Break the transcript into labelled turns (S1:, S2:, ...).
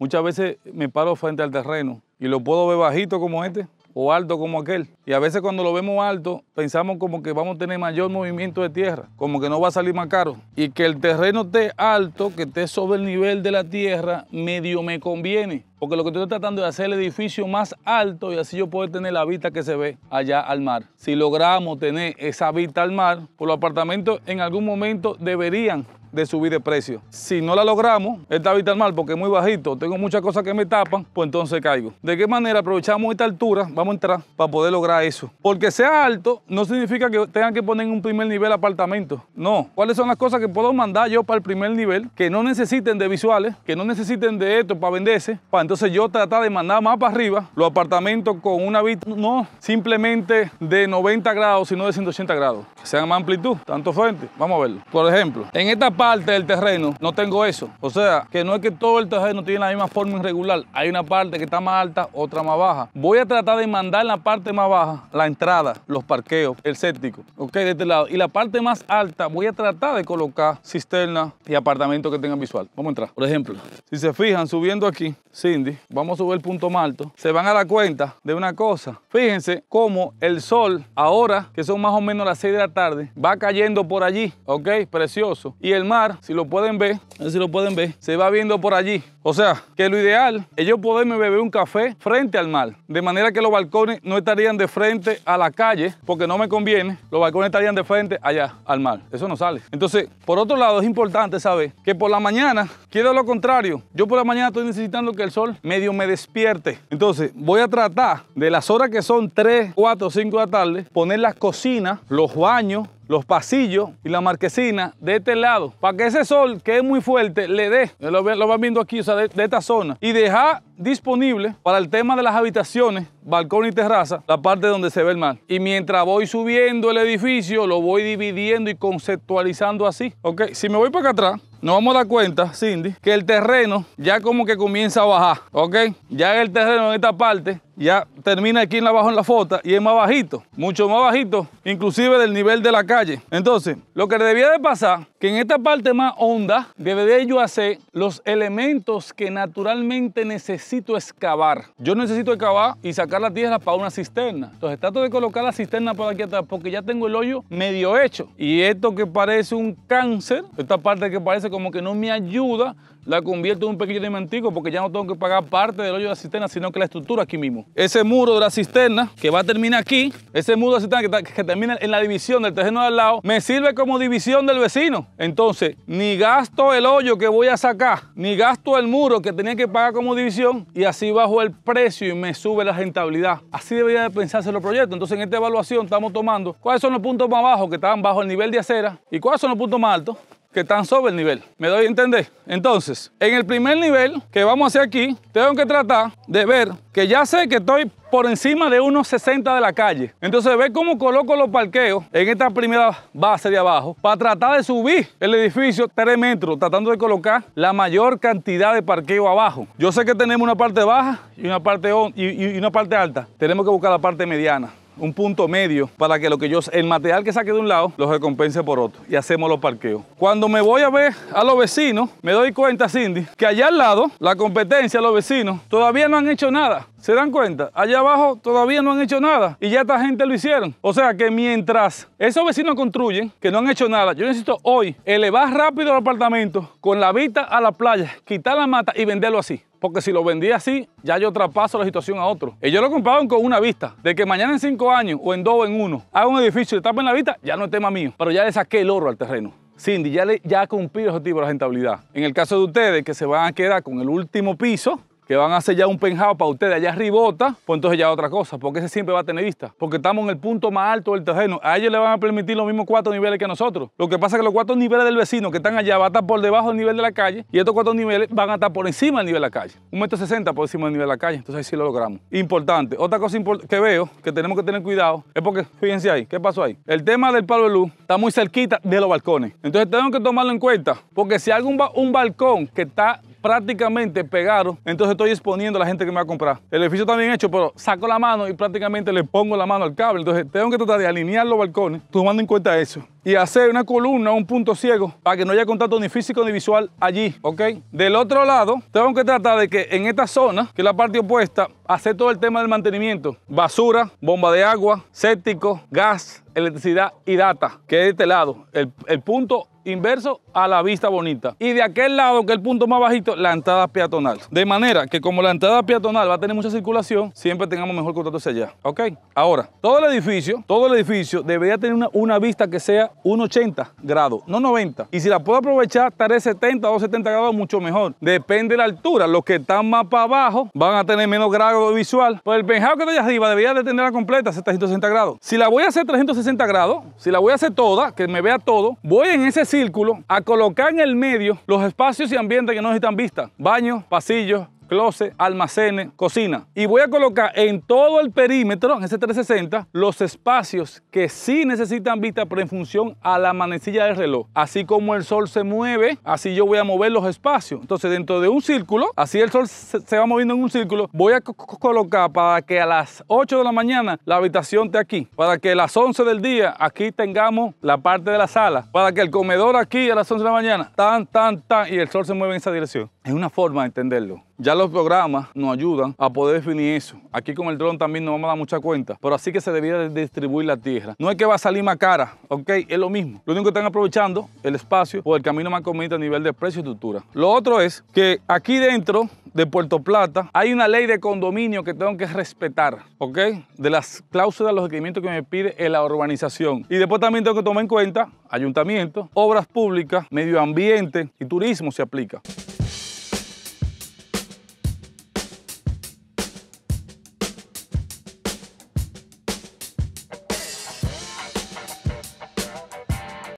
S1: Muchas veces me paro frente al terreno y lo puedo ver bajito como este o alto como aquel. Y a veces cuando lo vemos alto, pensamos como que vamos a tener mayor movimiento de tierra, como que no va a salir más caro. Y que el terreno esté alto, que esté sobre el nivel de la tierra, medio me conviene. Porque lo que estoy tratando de hacer el edificio más alto y así yo puedo tener la vista que se ve allá al mar. Si logramos tener esa vista al mar, pues los apartamentos en algún momento deberían de subir de precio. Si no la logramos, esta vista mal mal porque es muy bajito, tengo muchas cosas que me tapan, pues entonces caigo. ¿De qué manera aprovechamos esta altura? Vamos a entrar para poder lograr eso. Porque sea alto, no significa que tengan que poner en un primer nivel apartamento. No. ¿Cuáles son las cosas que puedo mandar yo para el primer nivel? Que no necesiten de visuales, que no necesiten de esto para venderse, para entonces yo tratar de mandar más para arriba los apartamentos con una vista, no simplemente de 90 grados, sino de 180 grados. Que sean más amplitud, tanto frente. Vamos a verlo. Por ejemplo, en esta parte del terreno no tengo eso. O sea, que no es que todo el terreno tiene la misma forma irregular. Hay una parte que está más alta, otra más baja. Voy a tratar de mandar la parte más baja, la entrada, los parqueos, el séptico, ok, de este lado. Y la parte más alta voy a tratar de colocar cisterna y apartamentos que tengan visual. Vamos a entrar. Por ejemplo, si se fijan subiendo aquí, Cindy, vamos a subir el punto más alto. Se van a dar cuenta de una cosa. Fíjense cómo el sol ahora, que son más o menos las 6 de la tarde, va cayendo por allí, ok, precioso. Y el mar, si lo pueden ver, eh, si lo pueden ver, se va viendo por allí. O sea, que lo ideal es yo poderme beber un café frente al mar, de manera que los balcones no estarían de frente a la calle, porque no me conviene, los balcones estarían de frente allá, al mar. Eso no sale. Entonces, por otro lado, es importante saber que por la mañana, quiero lo contrario, yo por la mañana estoy necesitando que el sol medio me despierte. Entonces, voy a tratar de las horas que son 3, 4, 5 de la tarde, poner las cocinas, los baños, los pasillos y la marquesina de este lado para que ese sol que es muy fuerte le dé, lo, lo van viendo aquí, o sea, de, esta zona y dejar disponible para el tema de las habitaciones, balcón y terraza, la parte donde se ve el mar. Y mientras voy subiendo el edificio, lo voy dividiendo y conceptualizando así. Ok, si me voy para acá atrás, nos vamos a dar cuenta, Cindy, que el terreno ya como que comienza a bajar, ¿ok? Ya el terreno en esta parte ya termina aquí en abajo en la foto y es más bajito, mucho más bajito, inclusive del nivel de la calle. Entonces, lo que debía de pasar, que en esta parte más honda, debería yo hacer los elementos que naturalmente necesito excavar. Yo necesito excavar y sacar la tierra para una cisterna. Entonces, trato de colocar la cisterna por aquí atrás porque ya tengo el hoyo medio hecho. Y esto que parece un cáncer, esta parte que parece como que no me ayuda, la convierto en un pequeño dimentico porque ya no tengo que pagar parte del hoyo de la cisterna, sino que la estructura aquí mismo. Ese muro de la cisterna que va a terminar aquí, ese muro de la cisterna que, termina en la división del terreno de al lado, me sirve como división del vecino. Entonces, ni gasto el hoyo que voy a sacar, ni gasto el muro que tenía que pagar como división y así bajo el precio y me sube la rentabilidad. Así debería de pensarse los proyectos. Entonces, en esta evaluación estamos tomando cuáles son los puntos más bajos que están bajo el nivel de acera y cuáles son los puntos más altos que están sobre el nivel. ¿Me doy a entender? Entonces, en el primer nivel que vamos a hacer aquí, tengo que tratar de ver que ya sé que estoy por encima de unos 60 de la calle. Entonces ve cómo coloco los parqueos en esta primera base de abajo para tratar de subir el edificio 3 metros, tratando de colocar la mayor cantidad de parqueo abajo. Yo sé que tenemos una parte baja y una parte, y una parte alta. Tenemos que buscar la parte mediana un punto medio para que lo que yo el material que saque de un lado lo recompense por otro y hacemos los parqueos. Cuando me voy a ver a los vecinos, me doy cuenta, Cindy, que allá al lado, la competencia, los vecinos, todavía no han hecho nada. ¿Se dan cuenta? Allá abajo todavía no han hecho nada y ya esta gente lo hicieron. O sea que mientras esos vecinos construyen, que no han hecho nada, yo necesito hoy elevar rápido el apartamento con la vista a la playa, quitar la mata y venderlo así. Porque si lo vendía así, ya yo traspaso la situación a otro. Ellos lo compraban con una vista. De que mañana en cinco años o en dos o en uno haga un edificio y tapen la vista, ya no es tema mío. Pero ya le saqué el oro al terreno. Cindy, ya, le, ya cumplí el objetivo de la rentabilidad. En el caso de ustedes que se van a quedar con el último piso, que van a hacer ya un penjado para ustedes allá ribota pues entonces ya otra cosa, porque ese siempre va a tener vista, porque estamos en el punto más alto del terreno. A ellos le van a permitir los mismos cuatro niveles que nosotros. Lo que pasa es que los cuatro niveles del vecino que están allá van a estar por debajo del nivel de la calle y estos cuatro niveles van a estar por encima del nivel de la calle. Un metro sesenta por encima del nivel de la calle, entonces ahí sí lo logramos. Importante. Otra cosa que veo que tenemos que tener cuidado es porque, fíjense ahí, ¿qué pasó ahí? El tema del palo de luz está muy cerquita de los balcones. Entonces tenemos que tomarlo en cuenta, porque si hay un balcón que está prácticamente pegaron. Entonces estoy exponiendo a la gente que me va a comprar. El edificio está bien hecho, pero saco la mano y prácticamente le pongo la mano al cable. Entonces tengo que tratar de alinear los balcones, tomando en cuenta eso. Y hacer una columna, un punto ciego, para que no haya contacto ni físico ni visual allí, ¿ok? Del otro lado, tengo que tratar de que en esta zona, que es la parte opuesta, hacer todo el tema del mantenimiento. Basura, bomba de agua, séptico, gas, electricidad y data, que es de este lado, el punto inverso a la vista bonita. Y de aquel lado, que el punto más bajito, la entrada peatonal. De manera que como la entrada peatonal va a tener mucha circulación, siempre tengamos mejor contacto hacia allá. ¿Ok? Ahora, todo el edificio, todo el edificio debería tener una, vista que sea un 80 grados, no 90. Y si la puedo aprovechar, estaré 70 o 70 grados mucho mejor. Depende de la altura. Los que están más para abajo van a tener menos grado visual. por el penjado que está arriba debería de tenerla completa 360 grados. Si la voy a hacer 360 grados, si la voy a hacer toda, que me vea todo, voy en ese sitio a colocar en el medio los espacios y ambientes que no necesitan vista. Baños, pasillos, closet, almacenes, cocina. Y voy a colocar en todo el perímetro, en ese 360, los espacios que sí necesitan vista, pero en función a la manecilla del reloj. Así como el sol se mueve, así yo voy a mover los espacios. Entonces, dentro de un círculo, así el sol se va moviendo en un círculo, voy a colocar para que a las 8 de la mañana la habitación esté aquí, para que a las 11 del día aquí tengamos la parte de la sala, para que el comedor aquí a las 11 de la mañana, tan, tan, tan, y el sol se mueve en esa dirección. Es una forma de entenderlo. Ya los programas nos ayudan a poder definir eso. Aquí con el dron también nos vamos a dar mucha cuenta, pero así que se debería distribuir la tierra. No es que va a salir más cara, ¿ok? Es lo mismo. Lo único que están aprovechando el espacio o el camino más conveniente a nivel de precio y estructura. Lo otro es que aquí dentro de Puerto Plata hay una ley de condominio que tengo que respetar, ¿ok? De las cláusulas, los requerimientos que me pide en la urbanización. Y después también tengo que tomar en cuenta ayuntamiento, obras públicas, medio ambiente y turismo se aplica.